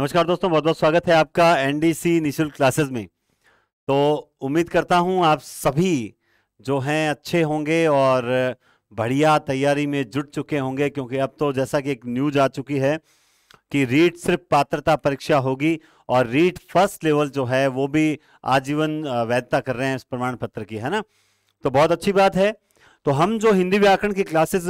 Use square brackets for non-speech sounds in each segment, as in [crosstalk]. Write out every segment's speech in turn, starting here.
नमस्कार दोस्तों बहुत बहुत स्वागत है आपका एनडीसी निशुल्क क्लासेस में तो उम्मीद करता हूं आप सभी जो हैं अच्छे होंगे और बढ़िया तैयारी में जुट चुके होंगे क्योंकि अब तो जैसा कि एक न्यूज आ चुकी है कि रीट सिर्फ पात्रता परीक्षा होगी और रीट फर्स्ट लेवल जो है वो भी आजीवन वैधता कर रहे हैं इस प्रमाण पत्र की है ना तो बहुत अच्छी बात है तो हम जो हिंदी व्याकरण की क्लासेस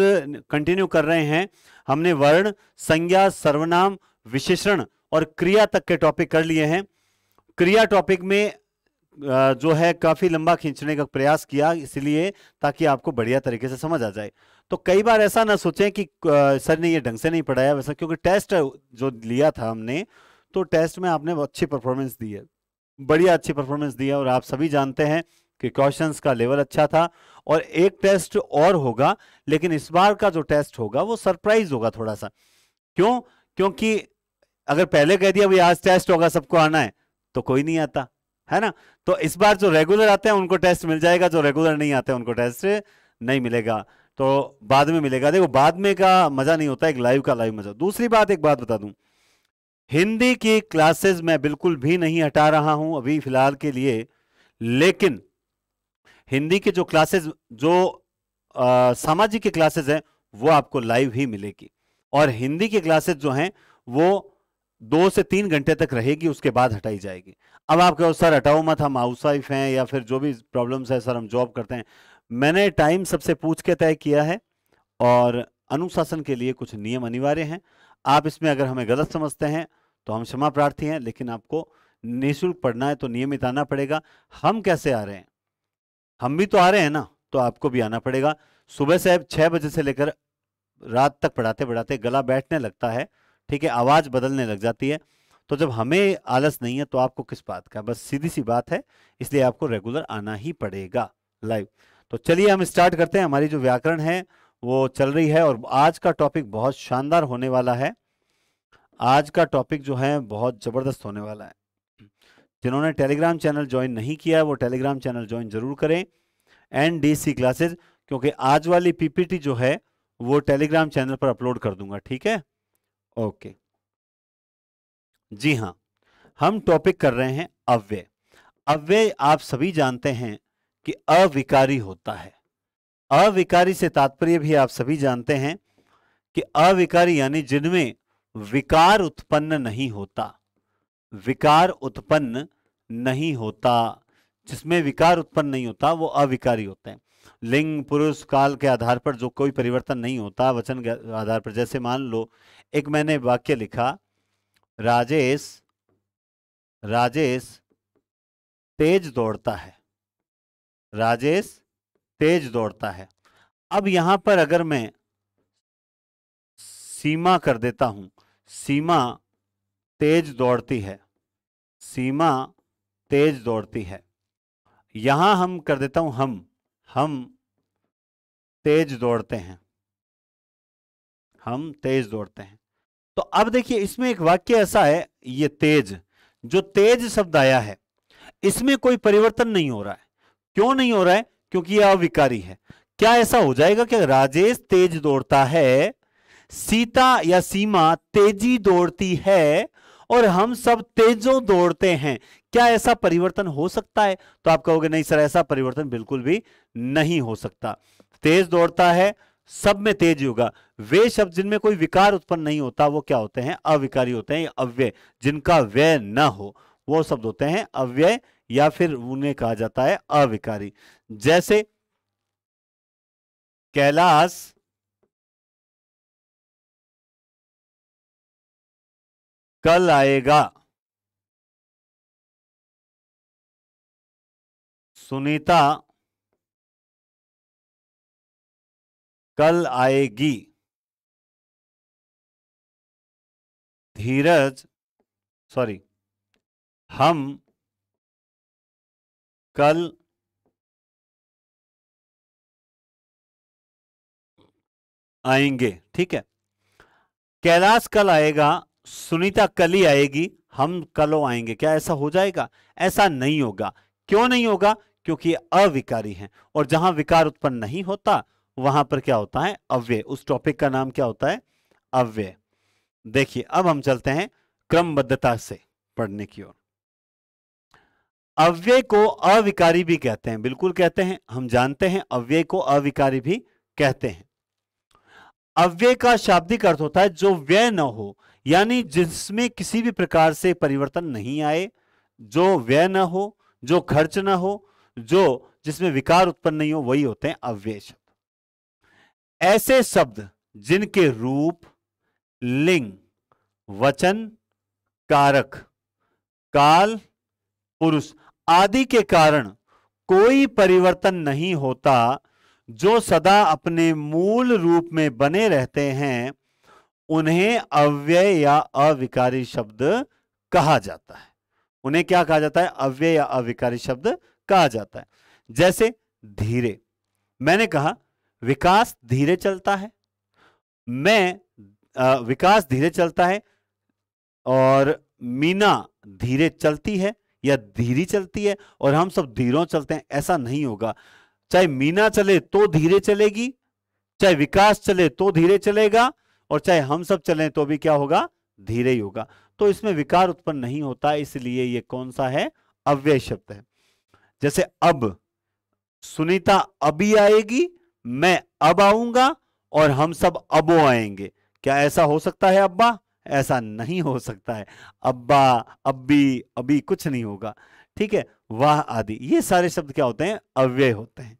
कंटिन्यू कर रहे हैं हमने वर्ण संज्ञा सर्वनाम विशेषण और क्रिया तक के टॉपिक कर लिए हैं क्रिया टॉपिक में जो है काफ़ी लंबा खींचने का प्रयास किया इसलिए ताकि आपको बढ़िया तरीके से समझ आ जाए तो कई बार ऐसा ना सोचें कि सर ने ये ढंग से नहीं पढ़ाया वैसा क्योंकि टेस्ट जो लिया था हमने तो टेस्ट में आपने अच्छी परफॉर्मेंस दी है बढ़िया अच्छी परफॉर्मेंस दी है और आप सभी जानते हैं कि क्वेश्चंस का लेवल अच्छा था और एक टेस्ट और होगा लेकिन इस बार का जो टेस्ट होगा वो सरप्राइज होगा थोड़ा सा क्यों क्योंकि अगर पहले कह दिया भाई आज टेस्ट होगा सबको आना है तो कोई नहीं आता है ना तो इस बार जो रेगुलर आते हैं उनको टेस्ट मिल जाएगा जो रेगुलर नहीं आते उनको टेस्ट नहीं मिलेगा तो बाद में मिलेगा देखो बाद में का मजा नहीं होता एक लाइव का लाइव मजा दूसरी बात एक बात बता दूं हिंदी की क्लासेस मैं बिल्कुल भी नहीं हटा रहा हूं अभी फिलहाल के लिए लेकिन हिंदी के जो क्लासेस जो सामाजिक के क्लासेस हैं वो आपको लाइव ही मिलेगी और हिंदी की क्लासेस जो हैं वो दो से तीन घंटे तक रहेगी उसके बाद हटाई जाएगी अब आप कहो सर हटाओ मत हम हाउस वाइफ हैं या फिर जो भी प्रॉब्लम्स है सर हम जॉब करते हैं मैंने टाइम सबसे पूछ के तय किया है और अनुशासन के लिए कुछ नियम अनिवार्य हैं आप इसमें अगर हमें गलत समझते हैं तो हम क्षमा प्रार्थी हैं लेकिन आपको निःशुल्क पढ़ना है तो नियमित आना पड़ेगा हम कैसे आ रहे हैं हम भी तो आ रहे हैं ना तो आपको भी आना पड़ेगा सुबह से छः बजे से लेकर रात तक पढ़ाते पढ़ाते गला बैठने लगता है ठीक है आवाज़ बदलने लग जाती है तो जब हमें आलस नहीं है तो आपको किस बात का बस सीधी सी बात है इसलिए आपको रेगुलर आना ही पड़ेगा लाइव तो चलिए हम स्टार्ट करते हैं हमारी जो व्याकरण है वो चल रही है और आज का टॉपिक बहुत शानदार होने वाला है आज का टॉपिक जो है बहुत ज़बरदस्त होने वाला है जिन्होंने टेलीग्राम चैनल ज्वाइन नहीं किया वो टेलीग्राम चैनल ज्वाइन जरूर करें एन डी सी क्लासेज क्योंकि आज वाली पीपीटी जो है वो टेलीग्राम चैनल पर अपलोड कर दूंगा ठीक है ओके जी हाँ हम टॉपिक कर रहे हैं अव्यय अव्यय आप सभी जानते हैं कि अविकारी होता है अविकारी से तात्पर्य भी आप सभी जानते हैं कि अविकारी यानी जिनमें विकार उत्पन्न नहीं होता विकार उत्पन्न नहीं होता जिसमें विकार उत्पन्न नहीं होता वो अविकारी होते हैं लिंग पुरुष काल के आधार पर जो कोई परिवर्तन नहीं होता वचन के आधार पर जैसे मान लो एक मैंने वाक्य लिखा राजेश राजेश तेज दौड़ता है राजेश तेज दौड़ता है अब यहां पर अगर मैं सीमा कर देता हूं सीमा तेज दौड़ती है सीमा तेज दौड़ती है यहां हम कर देता हूं हम हम तेज दौड़ते हैं हम तेज दौड़ते हैं तो अब देखिए इसमें एक वाक्य ऐसा है ये तेज जो तेज शब्द आया है इसमें कोई परिवर्तन नहीं हो रहा है क्यों नहीं हो रहा है क्योंकि यह अविकारी है क्या ऐसा हो जाएगा कि राजेश तेज दौड़ता है सीता या सीमा तेजी दौड़ती है और हम सब तेजों दौड़ते हैं क्या ऐसा परिवर्तन हो सकता है तो आप कहोगे नहीं सर ऐसा परिवर्तन बिल्कुल भी नहीं हो सकता तेज दौड़ता है सब में तेज होगा वे शब्द जिनमें कोई विकार उत्पन्न नहीं होता वो क्या होते हैं अविकारी होते हैं अव्यय जिनका व्यय न हो वो शब्द होते हैं अव्यय या फिर उन्हें कहा जाता है अविकारी जैसे कैलाश कल आएगा सुनीता कल आएगी धीरज सॉरी हम कल आएंगे ठीक है कैलाश कल आएगा सुनीता कल ही आएगी हम कलो आएंगे क्या ऐसा हो जाएगा ऐसा नहीं होगा क्यों नहीं होगा क्योंकि अविकारी हैं और जहां विकार उत्पन्न नहीं होता वहां पर क्या होता है अव्यय उस टॉपिक का नाम क्या होता है अव्यय देखिए अब हम चलते हैं क्रमबद्धता से पढ़ने की ओर अव्यय को अविकारी भी कहते हैं बिल्कुल कहते हैं हम जानते हैं अव्यय को अविकारी भी कहते हैं अव्यय का शाब्दिक अर्थ होता है जो व्यय न हो यानी जिसमें किसी भी प्रकार से परिवर्तन नहीं आए जो व्यय न हो जो खर्च न हो जो जिसमें विकार उत्पन्न नहीं हो वही होते हैं अव्यय शब्द ऐसे शब्द जिनके रूप लिंग वचन कारक काल पुरुष आदि के कारण कोई परिवर्तन नहीं होता जो सदा अपने मूल रूप में बने रहते हैं उन्हें अव्यय या अविकारी शब्द कहा जाता है उन्हें क्या कहा जाता है अव्यय या अविकारी शब्द कहा जाता है जैसे धीरे मैंने कहा विकास धीरे चलता है मैं आ, विकास धीरे चलता है और मीना धीरे चलती है या धीरी चलती है और हम सब धीरों चलते हैं ऐसा नहीं होगा चाहे मीना चले तो धीरे चलेगी चाहे विकास चले तो धीरे चलेगा और चाहे हम सब चलें तो भी क्या होगा धीरे ही होगा तो इसमें विकार उत्पन्न नहीं होता इसलिए ये कौन सा है अव्यय शब्द है जैसे अब सुनीता अभी आएगी मैं अब आऊंगा और हम सब अबो आएंगे क्या ऐसा हो सकता है अब्बा ऐसा नहीं हो सकता है अब्बा अब्बी अभी कुछ नहीं होगा ठीक है वाह आदि ये सारे शब्द क्या होते हैं अव्यय होते हैं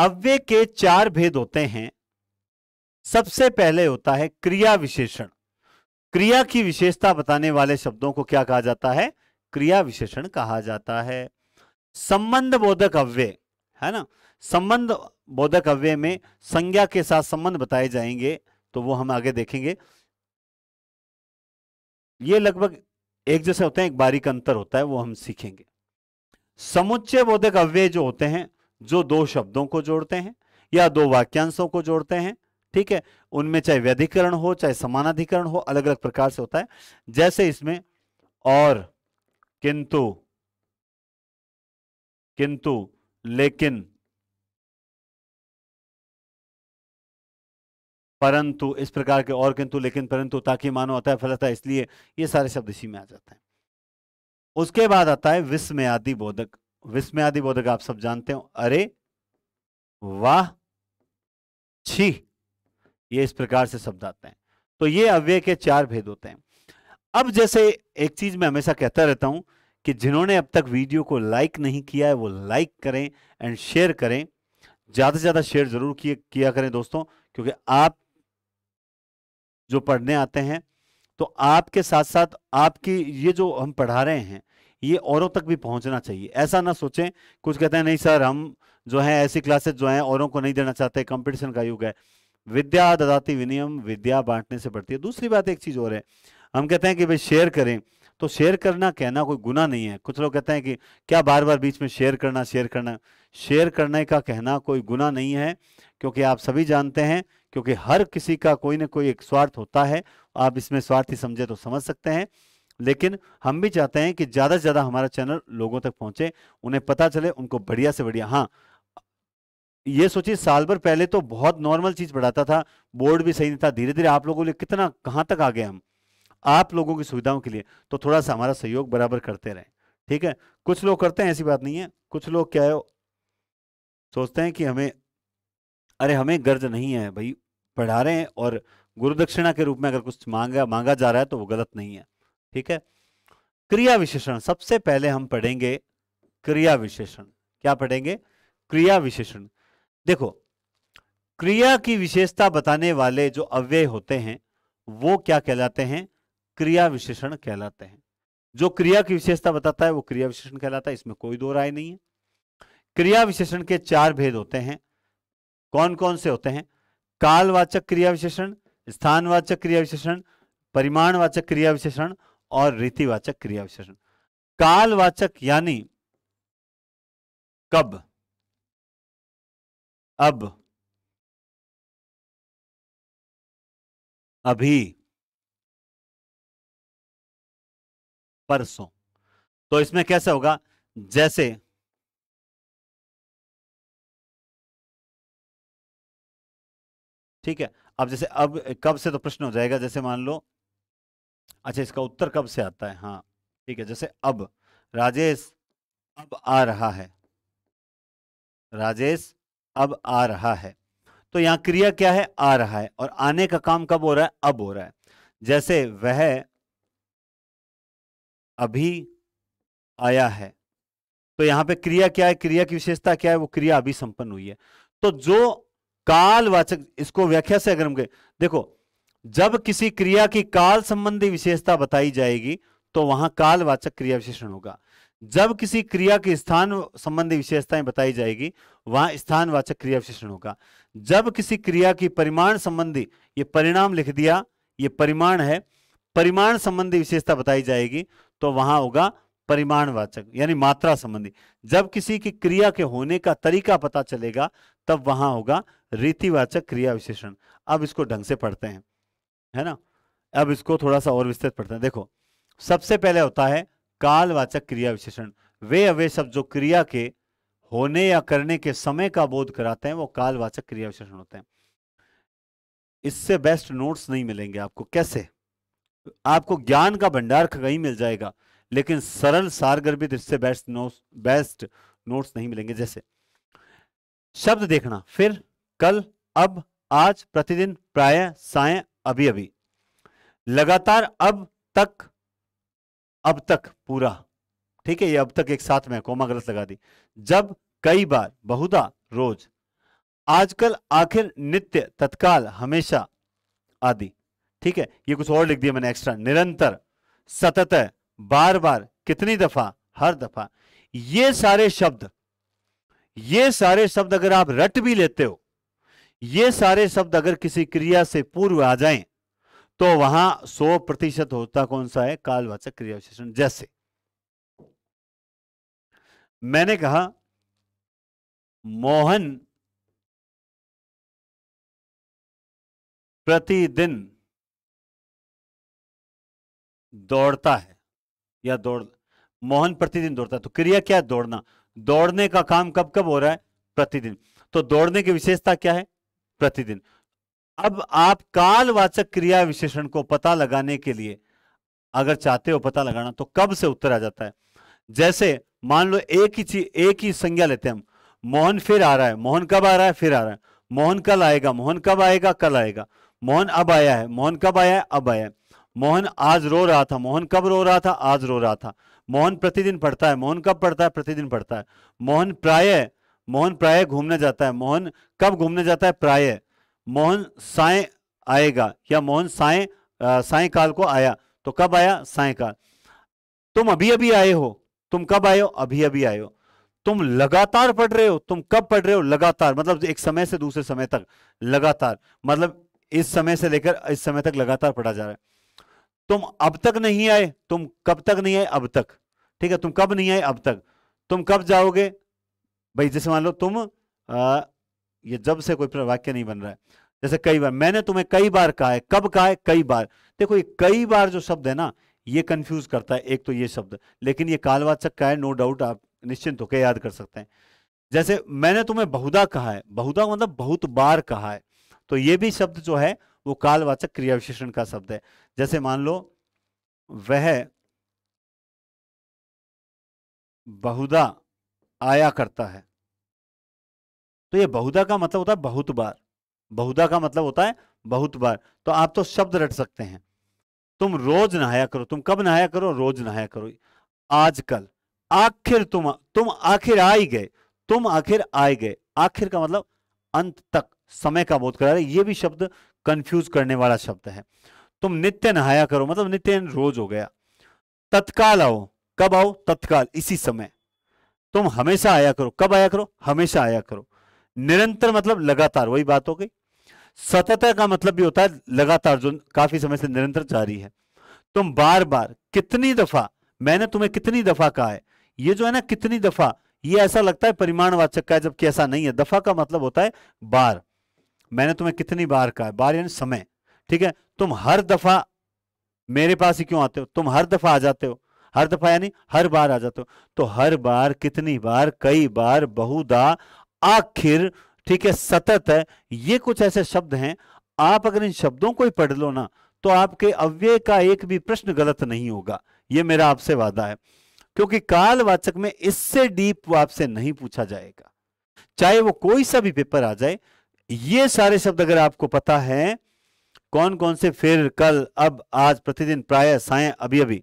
अव्यय के चार भेद होते हैं सबसे पहले होता है क्रिया विशेषण क्रिया की विशेषता बताने वाले शब्दों को क्या कहा जाता है क्रिया विशेषण कहा जाता है संबंध बोधक अव्यय है ना संबंध बोधक अव्यय में संज्ञा के साथ संबंध बताए जाएंगे तो वो हम आगे देखेंगे ये लगभग एक जैसे होते हैं एक बारीक अंतर होता है वो हम सीखेंगे समुच्चय बोधक अव्यय जो होते हैं जो दो शब्दों को जोड़ते हैं या दो वाक्यांशों को जोड़ते हैं ठीक है उनमें चाहे व्यधिकरण हो चाहे समानाधिकरण हो अलग अलग प्रकार से होता है जैसे इसमें और किंतु किंतु लेकिन परंतु इस प्रकार के और किंतु लेकिन परंतु ताकि मानो आता है फलता इसलिए ये सारे शब्द इसी में आ जाते हैं उसके बाद आता है विस्मयादि बोधक विस्मय आदि बोधक आप सब जानते हो अरे वाह छी ये इस प्रकार से शब्द आते हैं तो ये अव्यय के चार भेद होते हैं अब जैसे एक चीज मैं हमेशा कहता रहता हूं कि जिन्होंने अब तक वीडियो को लाइक नहीं किया है वो लाइक करें एंड शेयर करें ज़्यादा से ज़्यादा शेयर ज़रूर किया करें दोस्तों क्योंकि आप जो पढ़ने आते हैं तो आपके साथ साथ आपकी ये जो हम पढ़ा रहे हैं ये औरों तक भी पहुंचना चाहिए ऐसा ना सोचें कुछ कहते हैं नहीं सर हम जो है ऐसी क्लासेस जो हैं औरों को नहीं देना चाहते कंपटीशन का युग है विद्या ददाती विनियम विद्या बांटने से बढ़ती है दूसरी बात एक चीज़ और है हम कहते हैं कि भाई शेयर करें तो शेयर करना कहना कोई गुना नहीं है कुछ लोग कहते हैं कि क्या बार बार बीच में शेयर करना शेयर करना शेयर करने का कहना कोई गुना नहीं है क्योंकि आप सभी जानते हैं क्योंकि हर किसी का कोई ना कोई एक स्वार्थ होता है आप इसमें स्वार्थी समझे तो समझ सकते हैं लेकिन हम भी चाहते हैं कि ज़्यादा से ज़्यादा हमारा चैनल लोगों तक पहुंचे उन्हें पता चले उनको बढ़िया से बढ़िया हाँ ये सोचिए साल भर पहले तो बहुत नॉर्मल चीज़ पढ़ाता था बोर्ड भी सही नहीं था धीरे धीरे आप लोगों के लिए कितना कहां तक आ गए हम आप लोगों की सुविधाओं के लिए तो थोड़ा सा हमारा सहयोग बराबर करते रहे ठीक है कुछ लोग करते हैं ऐसी बात नहीं है कुछ लोग क्या है सोचते हैं कि हमें अरे हमें गर्ज नहीं है भाई पढ़ा रहे हैं और गुरुदक्षिणा के रूप में अगर कुछ मांगा मांगा जा रहा है तो वो गलत नहीं है ठीक है क्रिया विशेषण सबसे पहले हम पढ़ेंगे क्रिया विशेषण क्या पढ़ेंगे क्रिया विशेषण देखो क्रिया की विशेषता बताने वाले जो अव्यय होते हैं वो क्या कहलाते हैं क्रिया विशेषण कहलाते हैं जो क्रिया की विशेषता बताता है वो क्रिया विशेषण कहलाता है इसमें कोई दो राय नहीं है क्रिया विशेषण के चार भेद होते हैं कौन कौन से होते हैं कालवाचक क्रिया विशेषण स्थानवाचक क्रिया विशेषण परिमाणवाचक क्रिया विशेषण और रीतिवाचक क्रिया विशेषण कालवाचक यानी कब अब अभी परसों तो इसमें कैसे होगा जैसे ठीक है अब जैसे अब कब से तो प्रश्न हो जाएगा जैसे मान लो अच्छा इसका उत्तर कब से आता है हाँ ठीक है जैसे अब राजेश अब आ रहा है राजेश अब आ रहा है तो यहाँ क्रिया क्या है आ रहा है और आने का काम कब हो रहा है अब हो रहा है जैसे वह अभी आया है तो यहां पे क्रिया क्या है क्रिया की विशेषता क्या है वो क्रिया अभी संपन्न हुई है तो जो कालवाचक इसको व्याख्या से अगर हम गए देखो जब किसी क्रिया की काल संबंधी विशेषता बताई जाएगी तो वहां कालवाचक क्रिया विशेषण होगा जब किसी क्रिया की स्थान संबंधी विशेषताएं बताई जाएगी वहां स्थानवाचक क्रिया विशेषण होगा जब किसी क्रिया की परिमाण संबंधी ये परिणाम लिख दिया ये परिमाण है परिमाण संबंधी विशेषता बताई जाएगी तो वहां होगा परिमाणवाचक यानी मात्रा संबंधी जब किसी की क्रिया के होने का तरीका पता चलेगा तब वहां होगा रीतिवाचक क्रिया विशेषण अब इसको ढंग से पढ़ते हैं है ना अब इसको थोड़ा सा और विस्तृत पढ़ते हैं देखो सबसे पहले होता है कालवाचक क्रिया विशेषण वे अवे शब्द जो क्रिया के होने या करने के समय का बोध कराते हैं वो कालवाचक क्रिया विशेषण होते हैं इससे बेस्ट नोट्स नहीं मिलेंगे आपको कैसे आपको ज्ञान का भंडार कहीं मिल जाएगा लेकिन सरल सारगर्भित इससे बेस्ट नोट्स बेस्ट नोट्स नहीं मिलेंगे जैसे शब्द देखना फिर कल अब आज प्रतिदिन प्राय साय अभी अभी लगातार अब तक अब तक पूरा ठीक है ये अब तक एक साथ में कोमा गलत लगा दी जब कई बार बहुधा रोज आजकल आखिर नित्य तत्काल हमेशा आदि ठीक है ये कुछ और लिख दिया मैंने एक्स्ट्रा निरंतर सतत बार बार कितनी दफा हर दफा ये सारे शब्द ये सारे शब्द अगर आप रट भी लेते हो ये सारे शब्द अगर किसी क्रिया से पूर्व आ जाएं तो वहां सौ प्रतिशत होता कौन सा है कालवाचक क्रिया विशेषण जैसे मैंने कहा मोहन प्रतिदिन दौड़ता है या दौड़ मोहन प्रतिदिन दौड़ता है तो क्रिया क्या है दौड़ना दौड़ने का काम कब कब हो रहा है प्रतिदिन तो दौड़ने की विशेषता क्या है प्रतिदिन अब आप कालवाचक क्रिया विशेषण को पता लगाने के लिए अगर चाहते हो पता लगाना तो कब से उत्तर आ जाता है जैसे मान लो एक ही चीज एक ही संज्ञा लेते हैं हम मोहन फिर आ रहा है मोहन कब आ रहा है फिर आ रहा है मोहन कल आएगा मोहन कब आएगा कल आएगा मोहन अब आया है मोहन कब आया है अब आया है मोहन आज रो रहा था मोहन कब रो रहा था आज रो रहा था मोहन प्रतिदिन पढ़ता है मोहन कब पढ़ता है प्रतिदिन पढ़ता है मोहन प्राय मोहन प्राय घूमने जाता है मोहन कब घूमने जाता है प्राय मोहन साय आएगा या मोहन साय सायकाल को आया तो कब आया सायकाल तुम अभी अभी आए हो तुम कब आए हो अभी अभी आए हो तुम लगातार पढ़ रहे हो तुम कब पढ़ रहे हो लगातार मतलब एक समय से दूसरे समय तक लगातार मतलब इस समय से लेकर इस समय तक लगातार पढ़ा जा रहा है तुम अब तक नहीं आए तुम कब तक नहीं आए अब तक ठीक है तुम कब नहीं आए अब तक तुम कब जाओगे भाई जैसे मान लो तुम आ, ये जब से कोई वाक्य नहीं बन रहा है जैसे कई बार मैंने तुम्हें कई बार कहा है कब कहा है कई बार देखो ये कई बार जो शब्द है ना ये कंफ्यूज करता है एक तो ये शब्द लेकिन ये कालवाचक का है नो डाउट आप निश्चिंत होकर याद कर सकते हैं जैसे मैंने तुम्हें बहुधा कहा है बहुधा मतलब बहुत बार कहा है तो ये भी शब्द जो है वो कालवाचक क्रिया विशेषण का शब्द है जैसे मान लो वह बहुधा आया करता है तो ये बहुधा का मतलब होता है बहुत बार बहुधा का मतलब होता है बहुत बार तो आप तो शब्द रट सकते हैं तुम रोज नहाया करो तुम कब नहाया करो रोज नहाया करो आजकल आखिर तुम तुम आखिर आ गए तुम आखिर आए गए आखिर का मतलब अंत तक समय का बोध करा रहे ये भी शब्द कंफ्यूज करने वाला शब्द है तुम नित्य नहाया करो मतलब नित्य रोज हो गया तत्काल आओ कब आओ तत्काल इसी समय तुम हमेशा आया करो कब आया करो हमेशा आया करो निरंतर मतलब लगातार वही बात हो गई सतत का मतलब भी होता है लगातार जो काफी समय से निरंतर जारी है तुम बार बार कितनी दफा मैंने तुम्हें कितनी दफा कहा है ये जो है ना कितनी दफा ये ऐसा लगता है परिमाणवाचक का है जबकि ऐसा नहीं है दफा का मतलब होता है बार मैंने तुम्हें कितनी बार कहा है बार यानी समय ठीक है तुम हर दफा मेरे पास ही क्यों आते हो तुम हर दफा आ जाते हो हर दफा यानी हर बार आ जाते हो तो हर बार कितनी बार कई बार बहुधा आखिर ठीक है सतत है ये कुछ ऐसे शब्द हैं आप अगर इन शब्दों को ही पढ़ लो ना तो आपके अव्यय का एक भी प्रश्न गलत नहीं होगा ये मेरा आपसे वादा है क्योंकि कालवाचक में इससे डीप आपसे नहीं पूछा जाएगा चाहे वो कोई सा भी पेपर आ जाए ये सारे शब्द अगर आपको पता है कौन कौन से फिर कल अब आज प्रतिदिन प्राय साय अभी अभी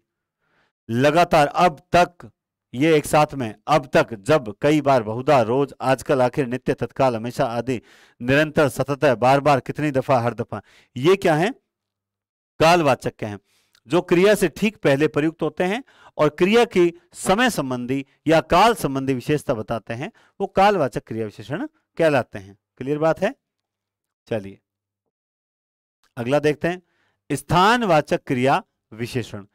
लगातार अब तक ये एक साथ में अब तक जब कई बार बहुधा रोज आजकल आखिर नित्य तत्काल हमेशा आदि निरंतर सतत बार बार कितनी दफा हर दफा ये क्या है कालवाचक के हैं जो क्रिया से ठीक पहले प्रयुक्त होते हैं और क्रिया की समय संबंधी या काल संबंधी विशेषता बताते हैं वो कालवाचक क्रिया विशेषण कहलाते हैं क्लियर बात है चलिए अगला देखते हैं स्थानवाचक क्रिया विशेषण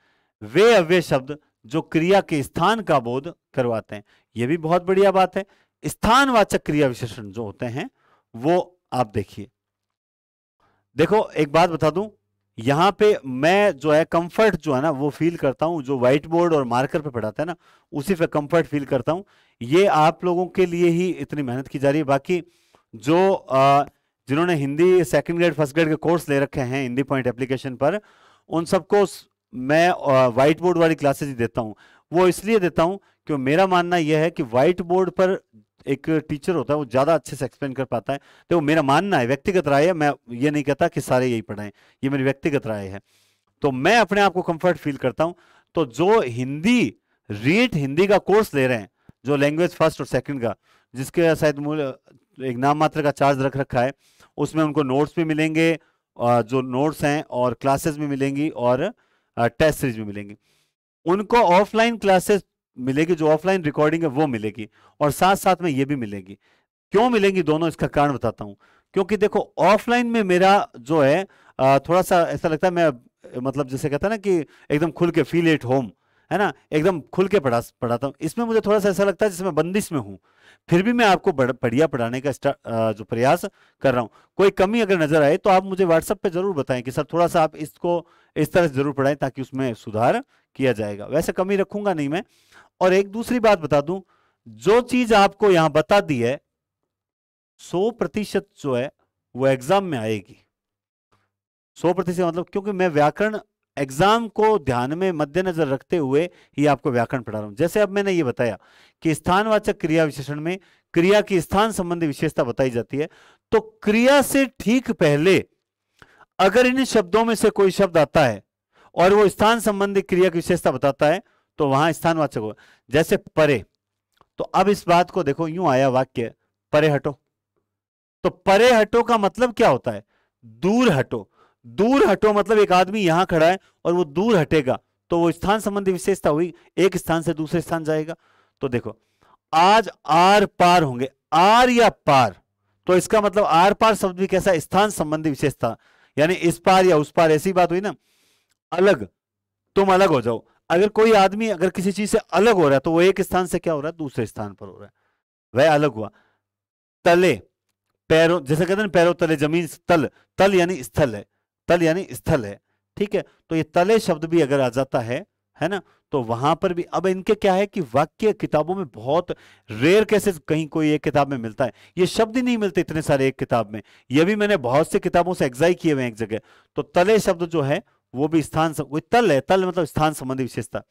वे अव्य शब्द जो क्रिया के स्थान का बोध करवाते हैं यह भी बहुत बढ़िया बात है स्थानवाचक क्रिया विशेषण जो होते हैं वो आप देखिए देखो एक बात बता दूं यहां पे मैं जो है कंफर्ट जो है ना वो फील करता हूं जो व्हाइट बोर्ड और मार्कर पे पढ़ाते हैं ना उसी पे कंफर्ट फील करता हूं ये आप लोगों के लिए ही इतनी मेहनत की जा रही है बाकी जो जिन्होंने Hindi second grade first grade के कोर्स ले रखे हैं हिंदी पॉइंट एप्लीकेशन पर उन सबको मैं व्हाइट बोर्ड वाली क्लासेज देता हूँ वो इसलिए देता हूँ क्यों मेरा मानना यह है कि व्हाइट बोर्ड पर एक टीचर होता है वो ज़्यादा अच्छे से एक्सप्लेन कर पाता है तो वो मेरा मानना है व्यक्तिगत राय है मैं ये नहीं कहता कि सारे यही पढ़ाएं ये मेरी व्यक्तिगत राय है तो मैं अपने आप को कंफर्ट फील करता हूँ तो जो हिंदी रीट हिंदी का कोर्स ले रहे हैं जो लैंग्वेज फर्स्ट और सेकेंड का जिसके शायद मूल्य एक नाम मात्र का चार्ज रख रखा है उसमें उनको नोट्स भी मिलेंगे जो नोट्स हैं और क्लासेस भी मिलेंगी और टेस्ट सीरीज में मिलेंगे उनको ऑफलाइन क्लासेस मिलेगी जो ऑफलाइन रिकॉर्डिंग है वो मिलेगी और साथ साथ में ये भी मिलेगी क्यों मिलेंगी दोनों इसका कारण बताता हूं क्योंकि देखो ऑफलाइन में मेरा जो है थोड़ा सा ऐसा लगता है मैं मतलब जैसे कहता है ना कि एकदम खुल के फील एट होम है ना एकदम खुल के पढ़ा पढ़ाता हूँ इसमें मुझे थोड़ा सा ऐसा लगता है जैसे मैं बंदिश में हूँ फिर भी मैं आपको बढ़िया पढ़ाने का जो प्रयास कर रहा हूँ कोई कमी अगर नजर आए तो आप मुझे व्हाट्सएप पे जरूर बताएं कि सर थोड़ा सा आप इसको इस तरह से जरूर पढ़ाएं ताकि उसमें सुधार किया जाएगा वैसे कमी रखूंगा नहीं मैं और एक दूसरी बात बता दूं जो चीज आपको यहां बता दी है सौ प्रतिशत जो है वो एग्जाम में आएगी सौ प्रतिशत मतलब क्योंकि मैं व्याकरण एग्जाम को ध्यान में मद्देनजर रखते हुए ही आपको व्याकरण पढ़ा रहा हूं जैसे अब मैंने ये बताया कि स्थानवाचक क्रिया विशेषण में क्रिया की स्थान संबंधी विशेषता बताई जाती है तो क्रिया से ठीक पहले अगर इन शब्दों में से कोई शब्द आता है और वो स्थान संबंधी क्रिया की विशेषता बताता है तो वहां स्थानवाचक होगा जैसे परे तो अब इस बात को देखो यूं आया वाक्य परे हटो तो परे हटो का मतलब क्या होता है दूर हटो दूर हटो मतलब एक आदमी यहां खड़ा है और वो दूर हटेगा तो वो स्थान संबंधी विशेषता हुई एक स्थान से दूसरे स्थान जाएगा तो देखो आज आर पार होंगे आर या पार तो इसका मतलब आर पार शब्द भी कैसा स्थान संबंधी विशेषता यानी इस पार या उस पार ऐसी बात हुई ना अलग तुम अलग हो जाओ अगर कोई आदमी अगर किसी चीज से अलग हो रहा है तो वो एक स्थान से क्या हो रहा है दूसरे स्थान पर हो रहा है वह अलग हुआ तले पैरों जैसे कहते हैं पैरों तले जमीन तल तल यानी स्थल है तल यानी स्थल है ठीक है तो ये तले शब्द भी अगर आ जाता है है ना तो वहां पर भी अब इनके क्या है कि वाक्य किताबों में बहुत रेयर कैसे कहीं कोई एक किताब में मिलता है ये शब्द ही नहीं मिलते इतने सारे एक किताब में ये भी मैंने बहुत से किताबों से एग्जाई किए हुए एक जगह तो तले शब्द जो है वो भी स्थान तल है तल मतलब स्थान संबंधी विशेषता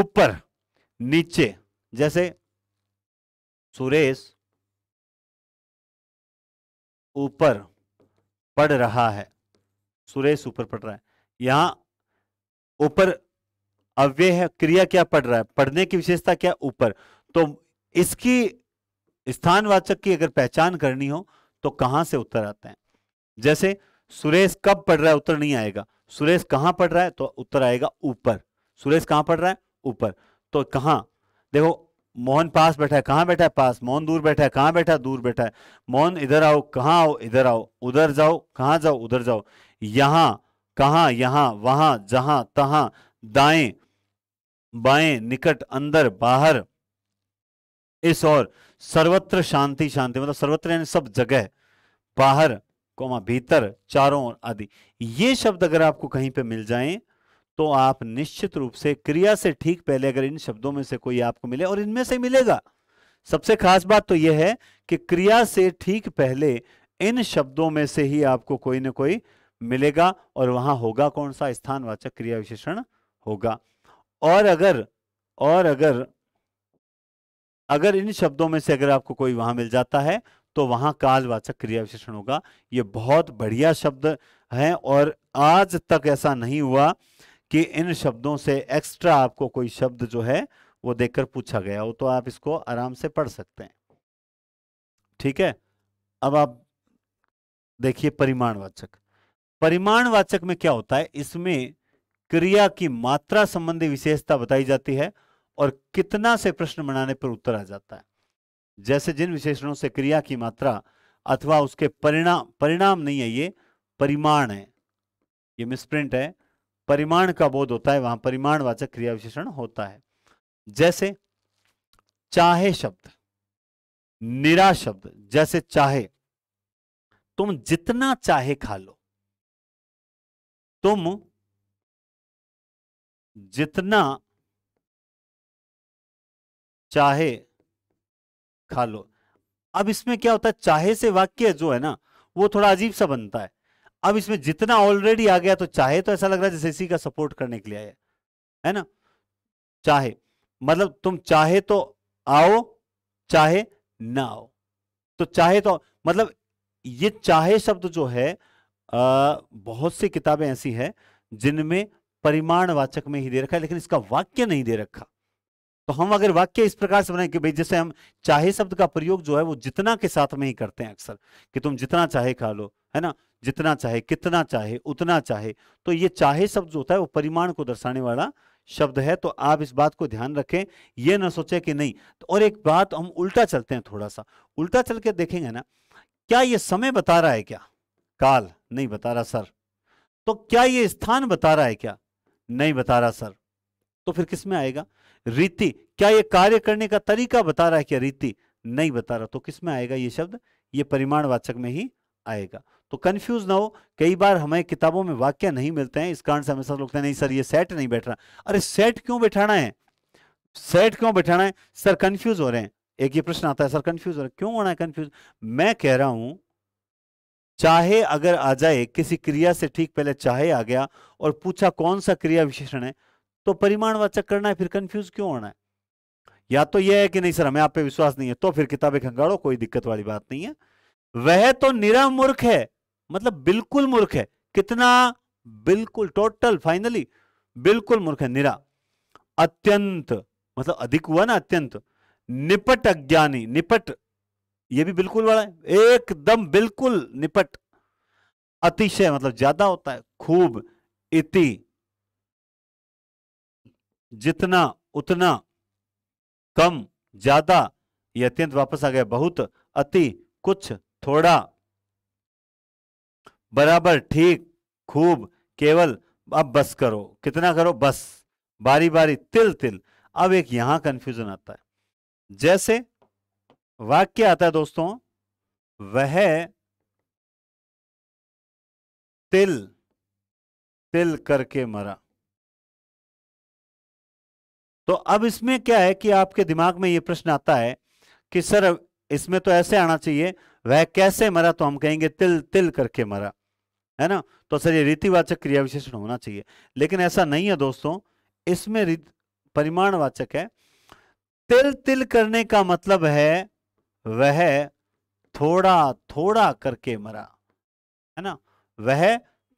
ऊपर नीचे जैसे सुरेश ऊपर पढ़ रहा है सुरेश ऊपर पढ़ रहा है यहां ऊपर अव्यय है क्रिया क्या पढ़ रहा है पढ़ने की विशेषता क्या ऊपर तो इसकी स्थानवाचक की अगर पहचान करनी हो तो कहां से उत्तर आते हैं जैसे सुरेश कब पढ़ रहा है उत्तर नहीं आएगा सुरेश कहां पढ़ रहा है तो उत्तर आएगा ऊपर सुरेश कहां पढ़ रहा है ऊपर तो कहां देखो मोहन पास बैठा है कहां बैठा है पास मोहन दूर बैठा है कहां बैठा है दूर बैठा है मोहन इधर आओ कहां आओ इधर आओ उधर जाओ कहां जाओ उधर जाओ यहां कहां यहां वहां जहां तहां दाएं बाएं निकट अंदर बाहर इस और सर्वत्र शांति शांति मतलब सर्वत्र यानी सब जगह बाहर कोमा भीतर चारों ओर आदि ये शब्द अगर आपको कहीं पे मिल जाए तो आप निश्चित रूप से क्रिया से ठीक पहले अगर इन शब्दों में से कोई आपको मिले और इनमें से मिलेगा सबसे खास बात तो यह है कि क्रिया से ठीक पहले इन शब्दों में से ही आपको कोई ना कोई मिलेगा और वहां होगा कौन सा स्थानवाचक क्रिया विशेषण होगा और अगर और अगर अगर इन शब्दों में से अगर आपको कोई वहां मिल जाता है तो वहां कालवाचक क्रिया विशेषण होगा ये बहुत बढ़िया शब्द है और आज तक ऐसा नहीं हुआ कि इन शब्दों से एक्स्ट्रा आपको कोई शब्द जो है वो देखकर पूछा गया हो तो आप इसको आराम से पढ़ सकते हैं ठीक है अब आप देखिए परिमाणवाचक परिमाणवाचक में क्या होता है इसमें क्रिया की मात्रा संबंधी विशेषता बताई जाती है और कितना से प्रश्न बनाने पर उत्तर आ जाता है जैसे जिन विशेषणों से क्रिया की मात्रा अथवा उसके परिणाम परिणाम नहीं है ये परिमाण है ये मिसप्रिंट है परिमाण का बोध होता है वहां परिमाणवाचक क्रिया विशेषण होता है जैसे चाहे शब्द निरा शब्द जैसे चाहे तुम जितना चाहे खा लो तुम जितना चाहे खा लो अब इसमें क्या होता है चाहे से वाक्य जो है ना वो थोड़ा अजीब सा बनता है अब इसमें जितना ऑलरेडी आ गया तो चाहे तो ऐसा लग रहा है जैसे इसी का सपोर्ट करने के लिए आया है ना चाहे मतलब तुम चाहे तो आओ चाहे ना आओ तो चाहे तो मतलब ये चाहे शब्द जो है आ, बहुत सी किताबें ऐसी हैं जिनमें परिमाण वाचक में ही दे रखा है लेकिन इसका वाक्य नहीं दे रखा तो हम अगर वाक्य इस प्रकार से बनाए कि भाई जैसे हम चाहे शब्द का प्रयोग जो है वो जितना के साथ में ही करते हैं अक्सर कि तुम जितना चाहे खा लो है ना जितना चाहे कितना चाहे उतना चाहे तो ये चाहे शब्द जो होता है वो परिमाण को दर्शाने वाला शब्द है तो आप इस बात को ध्यान रखें ये ना सोचे कि नहीं तो और एक बात हम उल्टा चलते हैं थोड़ा सा उल्टा चल के देखेंगे ना क्या ये समय बता रहा है क्या काल नहीं बता रहा सर तो क्या ये स्थान बता रहा है क्या नहीं बता रहा सर तो फिर किस में आएगा रीति क्या ये कार्य करने का तरीका बता रहा है क्या रीति नहीं बता रहा तो किस में आएगा ये शब्द ये परिमाणवाचक में ही आएगा तो कंफ्यूज ना हो कई बार हमें किताबों में वाक्य नहीं मिलते हैं इस कारण से हमेशा लोग नहीं सर ये सेट नहीं बैठ रहा अरे सेट क्यों बैठाना है सेट क्यों बैठाना है सर कंफ्यूज हो रहे हैं एक ये प्रश्न आता है सर कंफ्यूज हो रहा है क्यों होना है कंफ्यूज मैं कह रहा हूं चाहे अगर आ जाए किसी क्रिया से ठीक पहले चाहे आ गया और पूछा कौन सा क्रिया विशेषण है तो परिमाणवाचक करना है फिर कंफ्यूज क्यों होना है या तो यह है कि नहीं सर हमें आप पे विश्वास नहीं है तो फिर किताबें खंगाड़ो कोई दिक्कत वाली बात नहीं है वह तो निरा मूर्ख है मतलब बिल्कुल मूर्ख है कितना बिल्कुल टोटल फाइनली बिल्कुल मूर्ख है निरा अत्यंत मतलब अधिक हुआ ना अत्यंत निपट अज्ञानी निपट ये भी बिल्कुल बड़ा है एकदम बिल्कुल निपट अतिशय मतलब ज्यादा होता है खूब इति जितना उतना कम ज्यादा ये अत्यंत वापस आ गया बहुत अति कुछ थोड़ा बराबर ठीक खूब केवल अब बस करो कितना करो बस बारी बारी तिल तिल अब एक यहां कंफ्यूजन आता है जैसे वाक्य आता है दोस्तों वह तिल तिल करके मरा तो अब इसमें क्या है कि आपके दिमाग में यह प्रश्न आता है कि सर इसमें तो ऐसे आना चाहिए वह कैसे मरा तो हम कहेंगे तिल तिल करके मरा है ना तो सर ये रीतिवाचक क्रिया विशेषण होना चाहिए लेकिन ऐसा नहीं है दोस्तों इसमें परिमाणवाचक है तिल तिल करने का मतलब है वह थोड़ा थोड़ा करके मरा है ना वह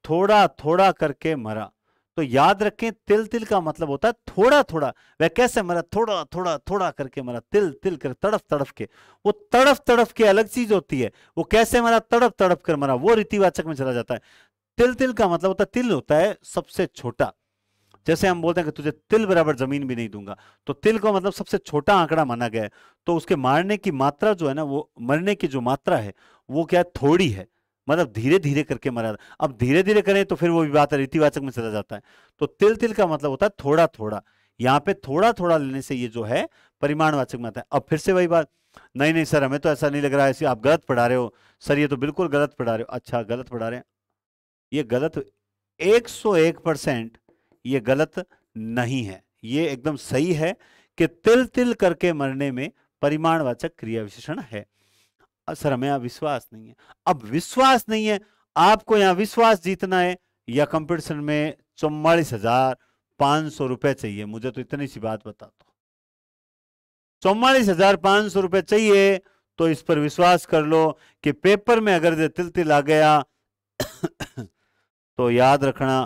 थोड़ा थोड़ा करके मरा तो याद रखें तिल तिल का मतलब होता है थोड़ा थोड़ा वह कैसे मरा थोड़ा थोड़ा थोड़ा करके मरा तिल तिल कर तड़फ तड़फ के वो तड़फ तड़फ के अलग चीज होती है वो कैसे मरा तड़फ तड़फ कर मरा वो रीतिवाचक में चला जाता है तिल तिल का मतलब होता है तिल होता है सबसे छोटा जैसे हम बोलते हैं कि तुझे तिल बराबर जमीन भी नहीं दूंगा तो तिल को मतलब सबसे छोटा आंकड़ा माना गया है तो उसके मारने की मात्रा जो है ना वो मरने की जो मात्रा है वो क्या थोड़ी है मतलब धीरे धीरे करके मरा अब धीरे धीरे करें तो फिर वो भी बात रीतिवाचक में चला जाता है तो तिल तिल का मतलब होता है थोड़ा थोड़ा यहाँ पे थोड़ा थोड़ा लेने से ये जो है परिमाणवाचक में आता है अब फिर से वही बात नहीं नहीं सर हमें तो ऐसा नहीं लग रहा है ऐसे आप गलत पढ़ा रहे हो सर ये तो बिल्कुल गलत पढ़ा रहे हो अच्छा गलत पढ़ा रहे हैं ये गलत 101 परसेंट ये गलत नहीं है ये एकदम सही है कि तिल तिल करके मरने में परिमाणवाचक क्रिया विशेषण है सर हमें यहां विश्वास नहीं है अब विश्वास नहीं है आपको यहां विश्वास जीतना है या कंपटीशन में चौवालीस हजार पांच सौ रुपए चाहिए मुझे तो इतनी सी बात बता दो चौवालीस हजार पांच सौ रुपए चाहिए तो इस पर विश्वास कर लो कि पेपर में अगर तिल तिल आ गया [coughs] तो याद रखना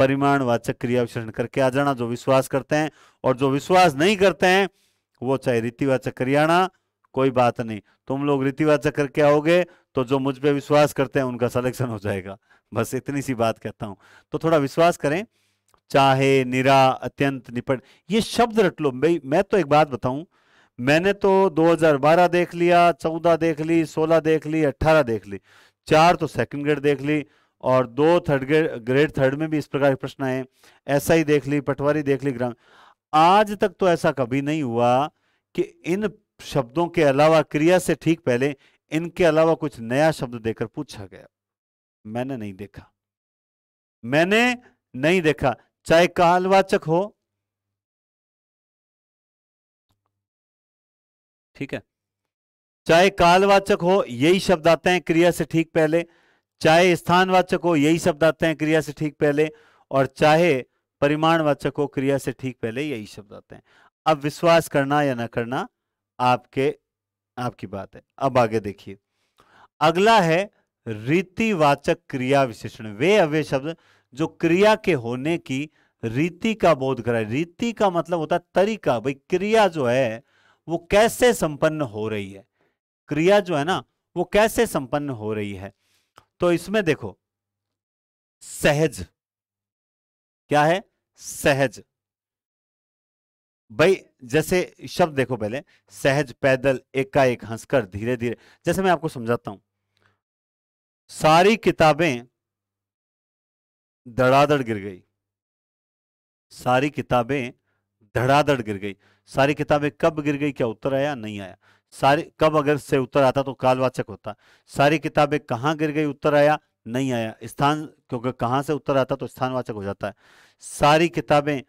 परिमाणवाचक क्रिया विशेषण करके आ जाना जो विश्वास करते हैं और जो विश्वास नहीं करते हैं वो चाहे रीतिवाचक आना कोई बात नहीं तुम लोग रीतिवाचक करके आओगे तो जो मुझ पर विश्वास करते हैं उनका सिलेक्शन हो जाएगा बस इतनी सी बात कहता हूं तो थोड़ा विश्वास करें चाहे निरा अत्यंत निपट ये शब्द रट लो भाई मैं तो एक बात बताऊं मैंने तो 2012 देख लिया 14 देख ली 16 देख ली 18 देख ली चार तो सेकंड ग्रेड देख ली और दो थर्ड ग्रेड ग्रेड थर्ड में भी इस प्रकार के प्रश्न आए ऐसा ही देख ली पटवारी देख ली ग्राम आज तक तो ऐसा कभी नहीं हुआ कि इन शब्दों के अलावा क्रिया से ठीक पहले इनके अलावा कुछ नया शब्द देकर पूछा गया मैंने नहीं देखा मैंने नहीं देखा चाहे कालवाचक हो ठीक है चाहे कालवाचक हो यही शब्द आते हैं क्रिया से ठीक पहले चाहे स्थानवाचक हो यही शब्द आते हैं क्रिया से ठीक पहले और चाहे परिमाणवाचक हो क्रिया से ठीक पहले यही शब्द आते हैं अब विश्वास करना या ना करना आपके आपकी बात है अब आगे देखिए अगला है रीतिवाचक क्रिया विशेषण वे अवे शब्द जो क्रिया के होने की रीति का बोध कराए रीति का मतलब होता है तरीका भाई क्रिया जो है वो कैसे संपन्न हो रही है क्रिया जो है ना वो कैसे संपन्न हो रही है तो इसमें देखो सहज क्या है सहज भाई जैसे शब्द देखो पहले सहज पैदल एकाएक हंसकर धीरे धीरे जैसे मैं आपको समझाता हूं सारी किताबें धड़ाधड़ गिर गई सारी किताबें धड़ाधड़ गिर गई सारी किताबें कब गिर गई क्या उत्तर आया नहीं आया सारी कब अगर से उत्तर आता तो कालवाचक होता सारी किताबें कहाँ गिर गई उत्तर आया नहीं आया स्थान क्योंकि कहाँ से उत्तर आता तो स्थानवाचक हो जाता है सारी किताबें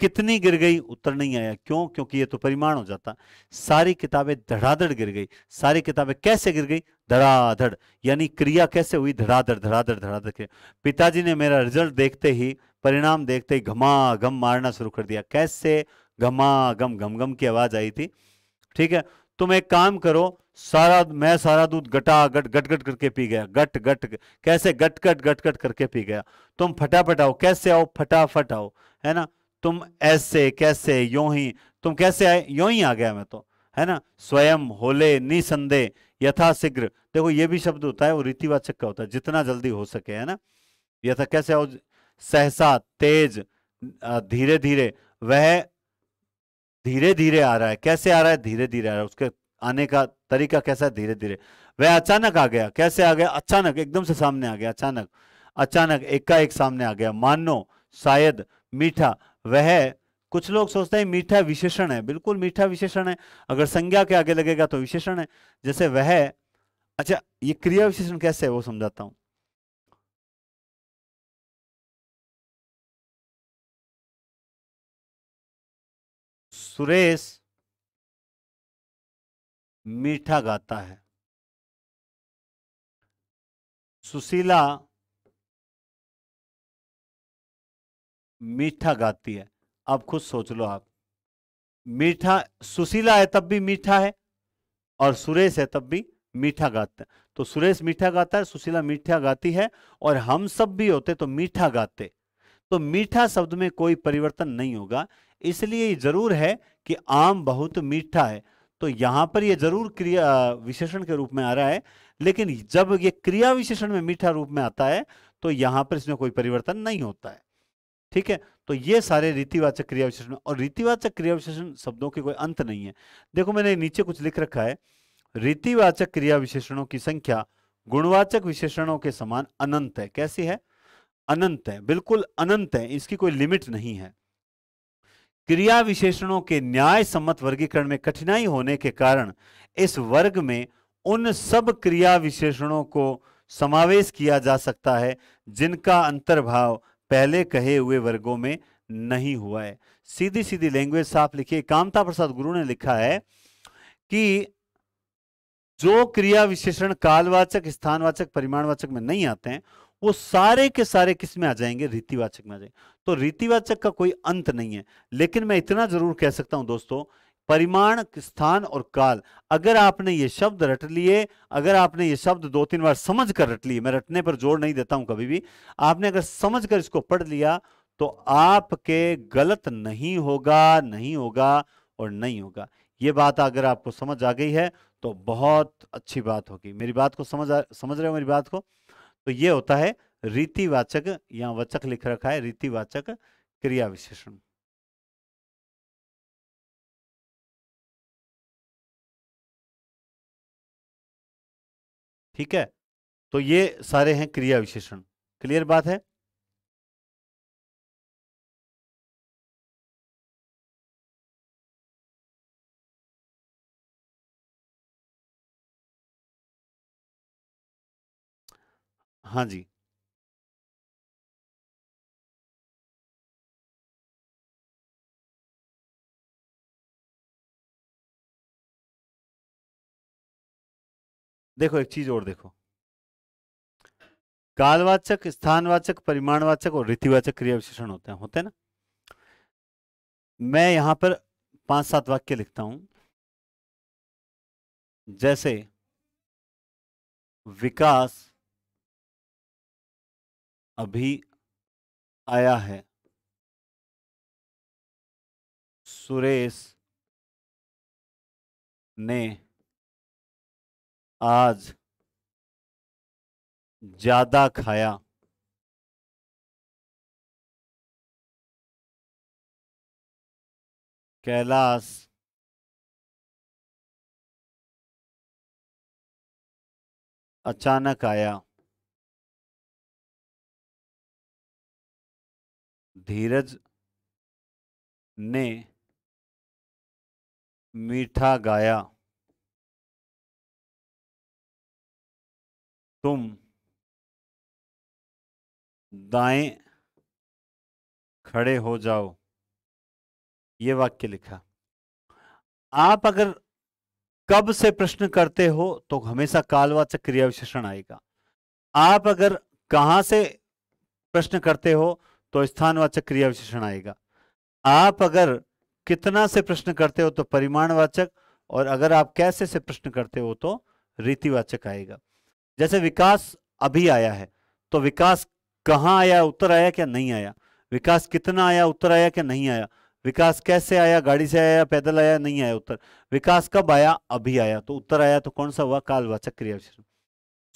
कितनी गिर गई उत्तर नहीं आया क्यों क्योंकि ये तो परिमाण हो जाता सारी किताबें धड़ाधड़ गिर गई सारी किताबें कैसे गिर गई धड़ाधड़ यानी क्रिया कैसे हुई धड़ाधड़ धड़ाधड़ धड़ाधड़ के पिताजी ने मेरा रिजल्ट देखते ही परिणाम देखते ही घमाघम मारना शुरू कर दिया कैसे घमाघम घमघम की आवाज आई थी ठीक है तुम एक काम करो सारा मैं सारा दूध गटा गट गट गट करके पी गया गट गट कैसे गट गट गट गट करके पी गया तुम फटाफट आओ कैसे आओ फटाफट आओ है ना तुम ऐसे कैसे यो ही तुम कैसे आए यो ही आ गया मैं तो है ना स्वयं होले निसंदेह यथाशीघ्र देखो ये भी शब्द होता है वो रीतिवाचक का होता है जितना जल्दी हो सके है ना यथा कैसे आओ सहसा तेज धीरे धीरे वह धीरे धीरे आ रहा है कैसे आ रहा है धीरे धीरे आ रहा है उसके आने का तरीका कैसा है धीरे धीरे वह अचानक आ गया कैसे आ गया अचानक एकदम से सामने आ गया अचानक अचानक एक का एक सामने आ गया मानो शायद मीठा वह कुछ लोग सोचते हैं मीठा विशेषण है बिल्कुल मीठा विशेषण है अगर संज्ञा के आगे लगेगा तो विशेषण है जैसे वह अच्छा ये क्रिया विशेषण कैसे है वो समझाता हूँ सुरेश मीठा गाता है सुशीला मीठा गाती है अब खुद सोच लो आप मीठा सुशीला है तब भी मीठा है और सुरेश है तब भी मीठा गाता है तो सुरेश मीठा गाता है सुशीला मीठा गाती है और हम सब भी होते तो मीठा गाते तो मीठा शब्द में कोई परिवर्तन नहीं होगा इसलिए ज़रूर है कि आम बहुत मीठा है तो यहां पर यह जरूर क्रिया विशेषण के रूप में आ रहा है लेकिन जब यह क्रिया विशेषण में मीठा रूप में आता है तो यहां पर इसमें कोई परिवर्तन नहीं होता है ठीक है तो ये सारे रीतिवाचक क्रिया विशेषण और रीतिवाचक क्रिया विशेषण शब्दों के कोई अंत नहीं है देखो मैंने नीचे कुछ लिख रखा है रीतिवाचक क्रिया विशेषणों की संख्या गुणवाचक विशेषणों के समान अनंत है कैसी है अनंत है बिल्कुल अनंत है इसकी कोई लिमिट नहीं है क्रिया विशेषणों के न्याय सम्मत वर्गीकरण में कठिनाई होने के कारण इस वर्ग में उन सब क्रिया विशेषणों को समावेश किया जा सकता है जिनका अंतर्भाव पहले कहे हुए वर्गों में नहीं हुआ है सीधी सीधी लैंग्वेज साफ लिखिए कामता प्रसाद गुरु ने लिखा है कि जो क्रिया विशेषण कालवाचक स्थानवाचक परिमाणवाचक में नहीं आते हैं वो सारे के सारे किस में आ जाएंगे रीतिवाचक में आ जाएंगे तो रीतिवाचक का कोई अंत नहीं है लेकिन मैं इतना जरूर कह सकता हूं दोस्तों परिमाण स्थान और काल अगर आपने ये शब्द रट लिए अगर आपने ये शब्द दो तीन बार समझ कर रट लिए मैं रटने पर जोर नहीं देता हूं कभी भी आपने अगर समझ कर इसको पढ़ लिया तो आपके गलत नहीं होगा नहीं होगा और नहीं होगा ये बात अगर आपको समझ आ गई है तो बहुत अच्छी बात होगी मेरी बात को समझ आ, समझ रहे हो मेरी बात को तो ये होता है रीतिवाचक या वचक लिख रखा है रीतिवाचक क्रिया विशेषण ठीक है तो ये सारे हैं क्रिया विशेषण क्लियर बात है हाँ जी। देखो, एक चीज़ और देखो। कालवाचक, स्थानवाचक, परिमाणवाचक और रीतिवाचक क्रिया विशेषण होते हैं, होते हैं ना? मैं यहां पर पांच सात वाक्य लिखता हूं जैसे विकास अभी आया है सुरेश ने आज ज़्यादा खाया कैलाश अचानक आया धीरज ने मीठा गाया तुम दाएं खड़े हो जाओ ये वाक्य लिखा आप अगर कब से प्रश्न करते हो तो हमेशा कालवाचक क्रिया विशेषण आएगा आप अगर कहां से प्रश्न करते हो तो स्थानवाचक क्रिया विशेषण आएगा आप अगर कितना से प्रश्न करते हो तो परिमाणवाचक और अगर आप कैसे से प्रश्न करते हो तो रीतिवाचक आएगा जैसे विकास अभी आया है तो विकास कहाँ आया उत्तर आया क्या नहीं आया विकास कितना आया उत्तर आया क्या नहीं आया विकास कैसे आया गाड़ी से आया पैदल आया नहीं आया उत्तर विकास कब आया अभी आया तो उत्तर आया तो कौन सा हुआ कालवाचक क्रिया विशेषण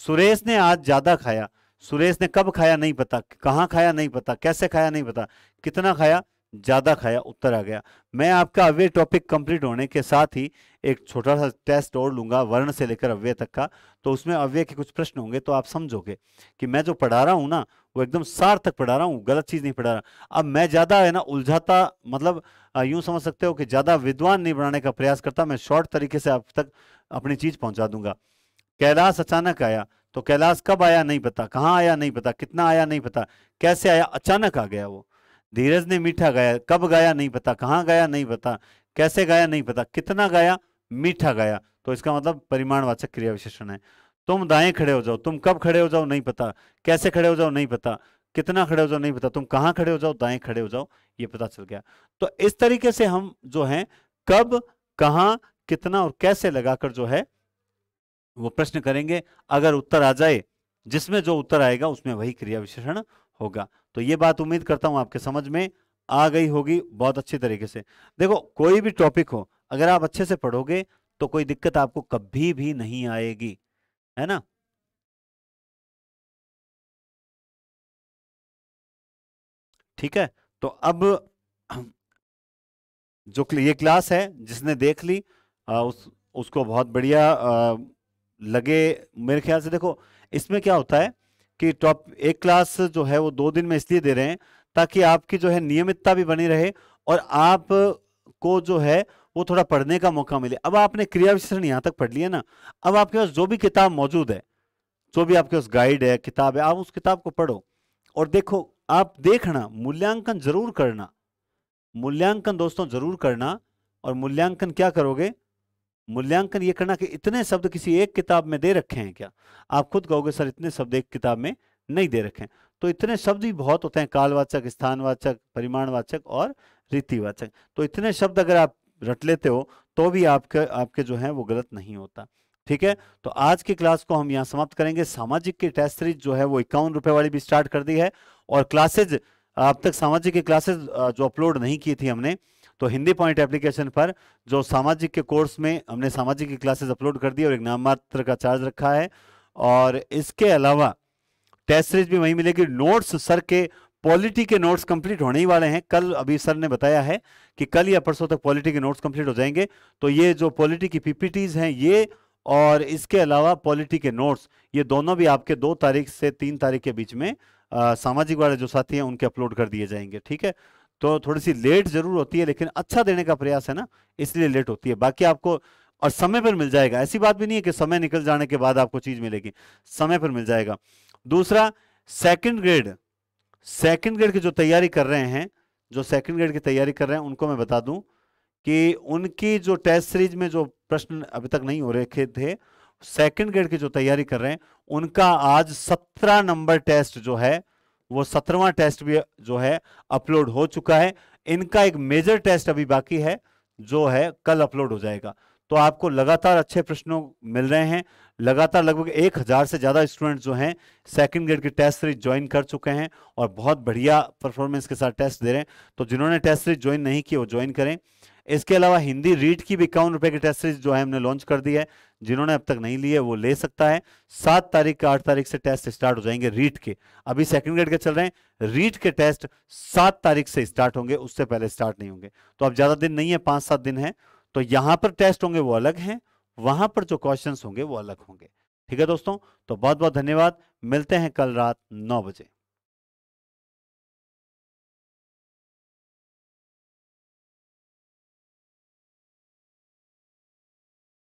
सुरेश ने आज ज्यादा खाया सुरेश ने कब खाया नहीं पता कहाँ खाया नहीं पता कैसे खाया नहीं पता कितना खाया ज़्यादा खाया उत्तर आ गया मैं आपका अव्यय टॉपिक कंप्लीट होने के साथ ही एक छोटा सा टेस्ट और लूंगा वर्ण से लेकर अव्यय तक का तो उसमें अव्यय के कुछ प्रश्न होंगे तो आप समझोगे कि मैं जो पढ़ा रहा हूँ ना वो एकदम सार तक पढ़ा रहा हूँ गलत चीज़ नहीं पढ़ा रहा अब मैं ज़्यादा है ना उलझाता मतलब यूँ समझ सकते हो कि ज़्यादा विद्वान नहीं बनाने का प्रयास करता मैं शॉर्ट तरीके से आप तक अपनी चीज़ पहुंचा दूंगा कैलाश अचानक आया तो कैलाश कब आया नहीं पता कहाँ आया नहीं पता कितना आया नहीं पता कैसे आया अचानक आ गया वो धीरज ने मीठा गाया कब गाया नहीं पता कहाँ गाया नहीं पता कैसे गाया नहीं पता कितना गाया मीठा गाया तो इसका मतलब परिमाणवाचक क्रिया विशेषण है तुम दाएं खड़े हो जाओ तुम कब खड़े हो जाओ नहीं पता कैसे खड़े हो जाओ नहीं पता कितना खड़े हो जाओ नहीं पता तुम कहाँ खड़े हो जाओ दाएं खड़े हो जाओ ये पता चल गया तो इस तरीके से हम जो है कब कहाँ कितना और कैसे लगाकर जो है वो प्रश्न करेंगे अगर उत्तर आ जाए जिसमें जो उत्तर आएगा उसमें वही क्रिया विशेषण होगा तो ये बात उम्मीद करता हूं आपके समझ में आ गई होगी बहुत अच्छी तरीके से देखो कोई भी टॉपिक हो अगर आप अच्छे से पढ़ोगे तो कोई दिक्कत आपको कभी भी नहीं आएगी है ना ठीक है तो अब जो ये क्लास है जिसने देख ली आ, उस उसको बहुत बढ़िया लगे मेरे ख्याल से देखो इसमें क्या होता है कि टॉप एक क्लास जो है वो दो दिन में इसलिए दे रहे हैं ताकि आपकी जो है नियमितता भी बनी रहे और आप को जो है वो थोड़ा पढ़ने का मौका मिले अब आपने क्रिया विशेषण यहाँ तक पढ़ लिया ना अब आपके पास जो भी किताब मौजूद है जो भी आपके पास गाइड है किताब है आप उस किताब को पढ़ो और देखो आप देखना मूल्यांकन जरूर करना मूल्यांकन दोस्तों जरूर करना और मूल्यांकन क्या करोगे मूल्यांकन ये करना कि इतने शब्द किसी एक किताब में दे रखे हैं क्या आप खुद कहोगे सर इतने शब्द एक किताब में नहीं दे रखे हैं तो इतने शब्द ही बहुत होते हैं कालवाचक स्थानवाचक परिमाणवाचक और रीतिवाचक तो इतने शब्द अगर आप रट लेते हो तो भी आपके आपके जो है वो गलत नहीं होता ठीक है तो आज की क्लास को हम यहाँ समाप्त करेंगे सामाजिक की टेस्ट सीरीज जो है वो इक्यावन रुपए वाली भी स्टार्ट कर दी है और क्लासेज अब तक सामाजिक की क्लासेज जो अपलोड नहीं की थी हमने तो हिंदी पॉइंट एप्लीकेशन पर जो सामाजिक के कोर्स में हमने सामाजिक की क्लासेस अपलोड कर दी और एक नाम मात्र का चार्ज रखा है और इसके अलावा टेस्ट सीरीज भी वहीं मिलेगी नोट्स सर के पॉलिटी के नोट्स कंप्लीट होने ही वाले हैं कल अभी सर ने बताया है कि कल या परसों तक पॉलिटी के नोट्स कंप्लीट हो जाएंगे तो ये जो पॉलिटी की पीपीटीज हैं ये और इसके अलावा पॉलिटी के नोट्स ये दोनों भी आपके दो तारीख से तीन तारीख के बीच में सामाजिक वाले जो साथी हैं उनके अपलोड कर दिए जाएंगे ठीक है तो थोड़ी सी लेट जरूर होती है लेकिन अच्छा देने का प्रयास है ना इसलिए लेट होती है बाकी आपको और समय पर मिल जाएगा ऐसी बात भी नहीं है कि समय निकल जाने के बाद आपको चीज मिलेगी समय पर मिल जाएगा दूसरा सेकंड ग्रेड सेकंड ग्रेड की जो तैयारी कर रहे हैं जो सेकंड ग्रेड की तैयारी कर रहे हैं उनको मैं बता दूं कि उनकी जो टेस्ट सीरीज में जो प्रश्न अभी तक नहीं हो रखे थे सेकंड ग्रेड की जो तैयारी कर रहे हैं उनका आज सत्रह नंबर टेस्ट जो है वो सत्रहवा टेस्ट भी जो है अपलोड हो चुका है इनका एक मेजर टेस्ट अभी बाकी है जो है कल अपलोड हो जाएगा तो आपको लगातार अच्छे प्रश्नों मिल रहे हैं लगातार लगभग एक हज़ार से ज़्यादा स्टूडेंट जो हैं सेकंड ग्रेड की टेस्ट सीरीज ज्वाइन कर चुके हैं और बहुत बढ़िया परफॉर्मेंस के साथ टेस्ट दे रहे हैं तो जिन्होंने टेस्ट सीरीज ज्वाइन नहीं की वो ज्वाइन करें इसके अलावा हिंदी रीड की भी इक्यावन रुपए की टेस्ट सीरीज जो है हमने लॉन्च कर दी है जिन्होंने अब तक नहीं लिए है वो ले सकता है सात तारीख आठ तारीख से टेस्ट स्टार्ट हो जाएंगे रीट के अभी सेकंड ग्रेड के चल रहे हैं रीट के टेस्ट सात तारीख से स्टार्ट होंगे उससे पहले स्टार्ट नहीं होंगे तो अब ज्यादा दिन नहीं है पांच सात दिन है तो यहां पर टेस्ट होंगे वो अलग है वहां पर जो क्वेश्चन होंगे वो अलग होंगे ठीक है दोस्तों तो बहुत बहुत धन्यवाद मिलते हैं कल रात नौ बजे